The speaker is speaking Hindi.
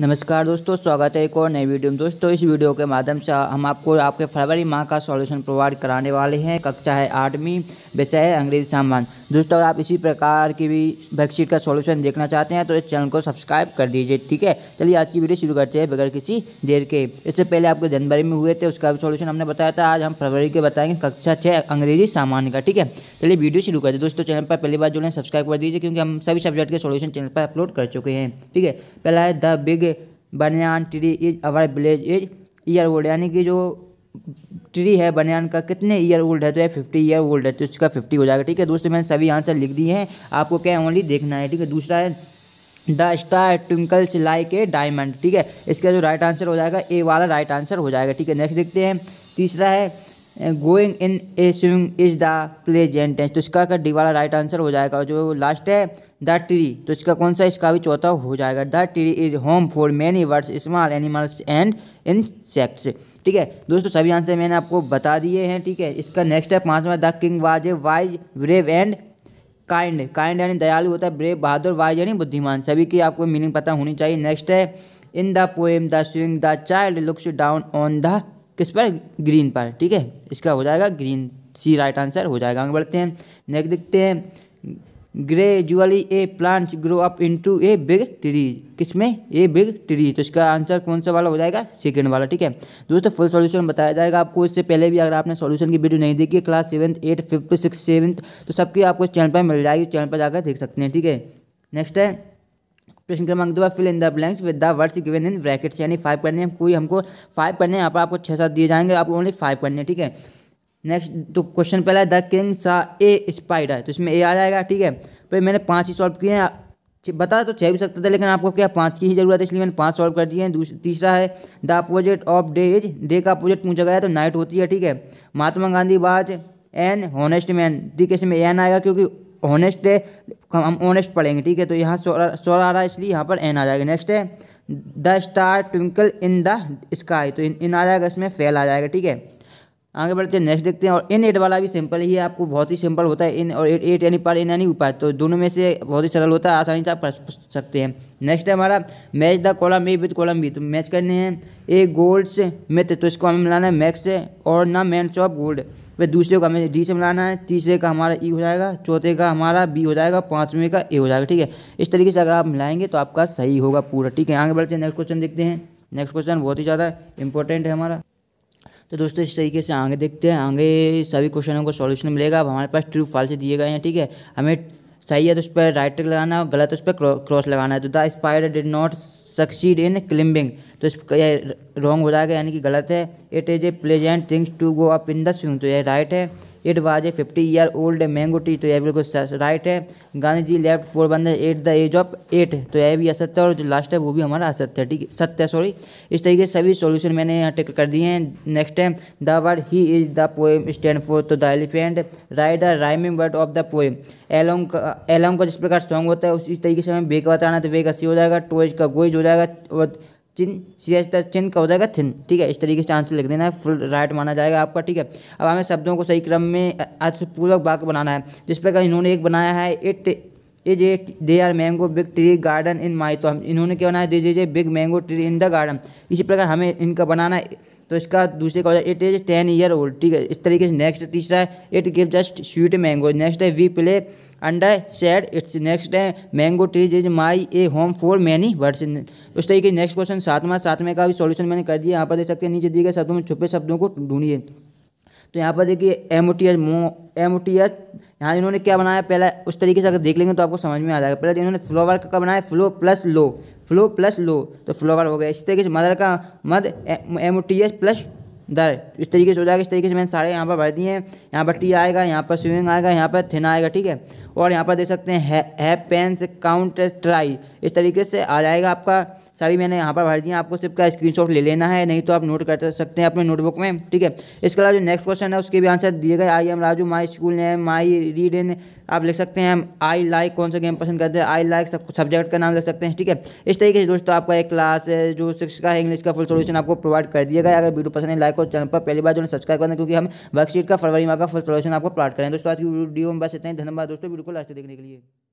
नमस्कार दोस्तों स्वागत है एक और नई वीडियो में दोस्तों इस वीडियो के माध्यम से हम आपको आपके फरवरी माह का सॉल्यूशन प्रोवाइड कराने वाले हैं कक्षा है आठवीं विषय अंग्रेजी सामान दोस्तों अगर आप इसी प्रकार की भी बेडशीट का सॉल्यूशन देखना चाहते हैं तो इस चैनल को सब्सक्राइब कर दीजिए ठीक है चलिए आज की वीडियो शुरू करते हैं बगैर किसी देर के इससे पहले आपको जनवरी में हुए थे उसका भी सोल्यूशन हमने बताया था आज हम फरवरी के बताएंगे कक्षा छः अंग्रेजी सामान्य का ठीक है चलिए वीडियो शुरू करते दोस्तों चैनल पर पहली बार जो सब्सक्राइब कर दीजिए क्योंकि हम सभी सब्जेक्ट के सोल्यूशन चैनल पर अपलोड कर चुके हैं ठीक है पहला है the big banyan tree is our village is year old यानी कि जो ट्री है बनियान का कितने ईयर ओल्ड है तो ये फिफ्टी ईयर ओल्ड है तो इसका फिफ्टी हो जाएगा ठीक है दोस्तों मैंने सभी आंसर लिख दिए हैं आपको क्या ओनली देखना है ठीक है दूसरा है the star twinkles like a diamond ठीक है इसका जो राइट आंसर हो जाएगा ए वाला राइट आंसर हो जाएगा ठीक है नेक्स्ट देखते हैं तीसरा है going in a swing is the pleasant tense तो इसका का डी वाला राइट आंसर हो जाएगा जो लास्ट है द ट्री तो इसका कौन सा इसका भी चौथा हो जाएगा the tree is home for many words small animals and insects ठीक है दोस्तों सभी आंसर मैंने आपको बता दिए हैं ठीक है इसका नेक्स्ट है पाँचवा the king was a wise brave and kind kind यानी दयालु होता है ब्रेव बहादुर वाइज यानी बुद्धिमान सभी की आपको मीनिंग पता होनी चाहिए नेक्स्ट है in the poem the swing the child looks down on the किस पर ग्रीन पर ठीक है इसका हो जाएगा ग्रीन सी राइट आंसर हो जाएगा आगे बढ़ते हैं नेक्स्ट देखते हैं gradually a plants grow up into a big tree किस में ए बिग ट्री तो इसका आंसर कौन सा वाला हो जाएगा सेकेंड वाला ठीक है दोस्तों फुल सॉल्यूशन बताया जाएगा आपको इससे पहले भी अगर आपने सॉल्यूशन की वीडियो नहीं देखी class seventh eight fifth six seventh तो सबकी आपको चैनल पर मिल जाएगी चैनल पर जाकर देख सकते हैं ठीक है नेक्स्ट है प्रश्न क्रमांक दो fill in the blanks with the words given in brackets यानी फाइव करने हैं कोई हमको फाइव करने हैं आपको छः सात दिए जाएंगे आपको ओनली फाइव करने ठीक है नेक्स्ट तो क्वेश्चन पहला है द किंग सा ए स्पाइडर तो इसमें ए आ जाएगा ठीक है पर मैंने पाँच ही सॉल्व किए हैं बता तो चाह भी सकता था लेकिन आपको क्या पाँच की ही जरूरत है इसलिए मैंने पाँच सॉल्व कर दिए हैं तीसरा है the opposite of day is day का अपोजिट पूछा गया तो नाइट होती है ठीक है महात्मा गांधी बाज एन हॉनेस्ट मैन ठीक है इसमें एन आएगा क्योंकि ऑनेस्ट है हम ऑनेस्ट पढ़ेंगे ठीक है तो यहाँ सोलह सोलह आ रहा है इसलिए यहाँ पर एन आ जाएगा नेक्स्ट है the star twinkle in the sky तो इन, इन आ जाएगा इसमें फेल आ जाएगा ठीक है आगे बढ़ते हैं नेक्स्ट देखते हैं और इन एट वाला भी सिंपल ही है आपको बहुत ही सिंपल होता है इन और एट एट यानी पर इन यानी उपाय तो दोनों में से बहुत ही सरल होता है आसानी से आप पढ़ सकते हैं नेक्स्ट है हमारा match the column A with column B तो मैच करने हैं ए गोल्ड से मिथ तो इसको हमें मिलाना है मैक्स से और ना मैन ऑफ गोल्ड फिर दूसरे को हमें डी से मिलाना है तीसरे का हमारा ई e हो जाएगा चौथे का हमारा बी हो जाएगा पाँचवें का ए हो जाएगा ठीक है इस तरीके से अगर आप मिलाएंगे तो आपका सही होगा पूरा ठीक है आगे बढ़ते हैं नेक्स्ट क्वेश्चन देखते हैं नेक्स्ट क्वेश्चन बहुत ही ज़्यादा इंपॉर्टेंट है हमारा तो दोस्तों इस तरीके से आगे देखते हैं आगे सभी क्वेश्चनों को सॉल्यूशन मिलेगा अब हमारे पास ट्रू फॉल्स दिए गए हैं ठीक है हमें सही है तो उस पर राइट टिक लगाना है गलत तो उस पर क्रॉस लगाना है तो the spider did not succeed in climbing तो इस रॉन्ग हो जाएगा यानी कि गलत है it is a pleasant things to go up in the swing तो यह राइट है it was a fifty year old mango tree तो यह बिल्कुल राइट है Gandhi ji left Porbandar at the age of eight तो यह भी असत्य और जो लास्ट है वो भी हमारा असत्य है ठीक है सत्य सॉरी इस तरीके से सभी सॉल्यूशन मैंने यहाँ टिक कर दिए हैं नेक्स्ट है the word he is the poem stand for तो the elephant right the rhyming word of the poem along का एलोंग का जिस प्रकार सॉन्ग होता है इस तरीके से हमें बे का बताना तो बे अस्सी हो जाएगा टोइज का गोइज हो जाएगा और चिन सीधा चिन्ह का हो जाएगा थिन ठीक है इस तरीके से आंसर लिख देना है फुल राइट माना जाएगा आपका ठीक है अब हमें शब्दों को सही क्रम में अर्थपूर्वक वाक्य बनाना है जिस प्रकार इन्होंने एक बनाया है it is a they are mango big tree garden in my तो हम इन्होंने क्या बनाया this is a big mango tree in the garden इसी प्रकार हमें इनका बनाना है तो इसका दूसरे का हो जाए it is ten year old ठीक है इस तरीके से नेक्स्ट तीसरा है it give just sweet mango next है we play under shade its next है mango trees is my a home for many words उस तरीके नेक्स्ट क्वेश्चन सातवां सातवें का भी सॉल्यूशन मैंने कर दिया यहाँ पर देख सकते हैं नीचे दिए गए शब्दों में छुपे शब्दों को ढूंढिए तो यहाँ पर देखिए M O T H mo M O T H यहाँ इन्होंने क्या बनाया पहला उस तरीके से अगर देख लेंगे तो आपको समझ में आ जाएगा पहले तो इन्होंने फ्लोवर का बनाया flow plus low flow plus low तो फ्लोवर हो गया इस तरीके से मदर का mud M O T H plus ther इस तरीके से हो जाएगा इस तरीके से मैंने सारे यहाँ पर भर दिए हैं यहाँ पर टी आएगा यहाँ पर स्विमिंग आएगा यहाँ पर थेना आएगा ठीक है और यहाँ पर देख सकते हैं है, है पेन से काउंट ट्राई इस तरीके से आ जाएगा आपका सारी मैंने यहाँ पर भर दिया आपको सिर्फ सबका स्क्रीन ले लेना है नहीं तो आप नोट कर सकते हैं अपने नोटबुक में ठीक है इसके अलावा जो नेक्स्ट क्वेश्चन है उसके भी आंसर दिए गए I am Raju my school ने माई रीड इन आप लिख सकते हैं आई लाइक कौन सा गेम पसंद करते हैं आई लाइक सब्जेक्ट का नाम लिख सकते हैं ठीक है इस तरीके से दोस्तों आपका एक क्लास है जो सिक्स का है इंग्लिश का फुल सोल्यूशन आपको प्रोवाइड कर दिया गया अगर वीडियो पसंद है लाइक और चैनल पर पहली बार जो सब्सक्राइब करना क्योंकि हम वर्कशीट का फरवरी माह का फुल सोल्यूशन आपको प्रोवाइड करें दोस्तों आज की वीडियो में बस इतना ही धन्यवाद दोस्तों वीडियो को लास्ट देखने के लिए